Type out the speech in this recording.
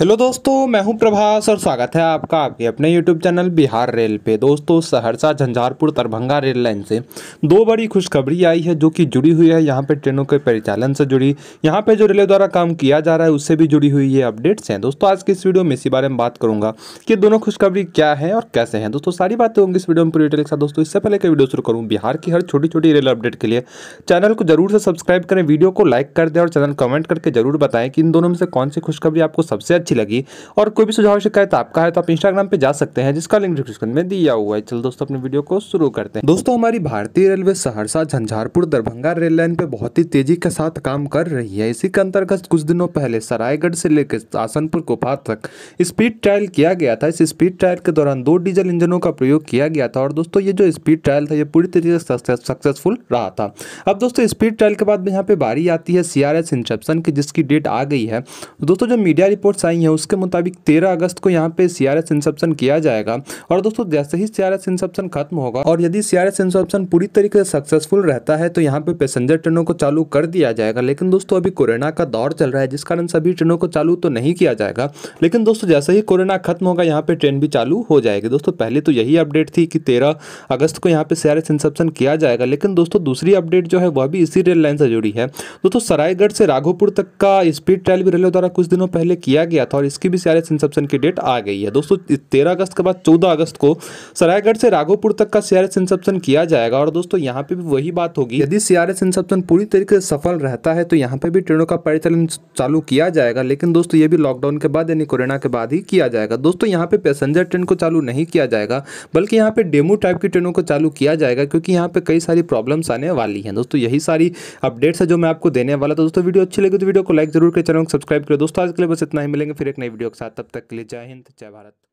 hello दोस्तों मैं हूं प्रभास और स्वागत है आपका आपके अपने यूट्यूब चैनल बिहार रेल पे दोस्तों सहरसा झंझारपुर दरभंगा रेल लाइन से दो बड़ी खुशखबरी आई है जो कि जुड़ी हुई है यहां पे ट्रेनों के परिचालन से जुड़ी यहां पे जो रेलवे द्वारा काम किया जा रहा है उससे भी जुड़ी हुई ये अपडेट्स हैं दोस्तों आज की इस वीडियो में इसी बारे में बात करूँगा कि दोनों खुशखबरी क्या है और कैसे हैं दोस्तों सारी बातें होंगी इस वीडियो में पूरी डिटेल के साथ दोस्तों इससे पहले वीडियो शुरू करूँ बिहार की हर छोटी छोटी रेल अपडेट के लिए चैनल को जरूर से सब्सक्राइब करें वीडियो को लाइक कर दें और चैनल कमेंट करके जरूर बताएं कि इन दोनों में से कौन सी खुशखबरी आपको सबसे अच्छी अच्छी लगी और कोई भी सुझाव शिकायत आपका है तो आप इंस्टाग्राम पे जा सकते हैं जिसका लिंक डिस्क्रिप्शन में दिया हुआ है चलो दोस्तों अपने वीडियो को शुरू करते हैं दोस्तों हमारी भारतीय railway Saharsa Jhanjharpur Darbhanga rail line पे बहुत ही तेजी के साथ काम कर रही है इसी के अंतर्गत कुछ दिनों पहले सरायगढ़ से लेकर आसनपुर गुफा तक स्पीड ट्रायल किया गया था इस स्पीड ट्रायल के दौरान दो डीजल इंजनों का प्रयोग किया गया था और दोस्तों ये जो स्पीड ट्रायल था ये पूरी तरीके से सक्सेसफुल रहा था अब दोस्तों स्पीड ट्रायल के बाद यहाँ पे बारी आती है सीआरएस इंसेप्शन की जिसकी डेट आ गई है दोस्तों जो मीडिया रिपोर्ट्स आई नहीं है उसके मुताबिक तेरह अगस्त को यहाँ पे सी आर एस इंसेप्शन किया जाएगा और दोस्तों जैसे ही सी आर एस इंसेप्शन खत्म होगा और यदि सी आर एस इंसेप्शन पूरी तरीके से सक्सेसफुल रहता है तो यहाँ पे पैसेंजर ट्रेनों को चालू कर दिया जाएगा लेकिन दोस्तों अभी कोरोना का दौर चल रहा है जिस कारण सभी ट्रेनों को चालू तो नहीं किया जाएगा लेकिन दोस्तों जैसे ही कोरोना खत्म होगा यहाँ पे ट्रेन भी चालू हो जाएगी दोस्तों पहले तो यही अपडेट थी कि तेरह अगस्त को यहाँ पे सी आर एस इंसेप्शन किया जाएगा लेकिन दोस्तों दूसरी अपडेट जो है वह भी इसी रेल लाइन से जुड़ी है दोस्तों सरायगढ़ से राघोपुर तक का स्पीड ट्रायल भी रेलवे द्वारा कुछ दिनों पहले किया गया था और इसकी भी सीआरएस इंसेप्शन की डेट आ गई है दोस्तों तेरह अगस्त के बाद चौदह अगस्त को सरायगढ़ से राघोपुर तक का सीआरएस इंसेप्शन किया जाएगा और दोस्तों यहाँ पे भी वही बात होगी यदि सीआरएस इंसेप्शन पूरी तरीके से सफल रहता है तो यहाँ पे भी ट्रेनों का परिचालन चालू किया जाएगा लेकिन दोस्तों ये भी लॉकडाउन के बाद यानी कोरोना के बाद ही किया जाएगा दोस्तों यहाँ पे पैसेंजर ट्रेन को चालू नहीं किया जाएगा बल्कि यहाँ पे डेमो टाइप की ट्रेनों को चालू किया जाएगा क्योंकि यहाँ पे कई सारी प्रॉब्लम्स आने वाली हैं दोस्तों यही सारी अपडेट्स है जो मैं आपको देने वाला था दोस्तों वीडियो अच्छी लगी तो वीडियो को लाइक जरूर करें चैनल को सब्सक्राइब करें दोस्तों आज के लिए बस इतना ही मिलेंगे मिलेंगे फिर एक नई वीडियो के साथ तब तक के लिए जय हिंद जय भारत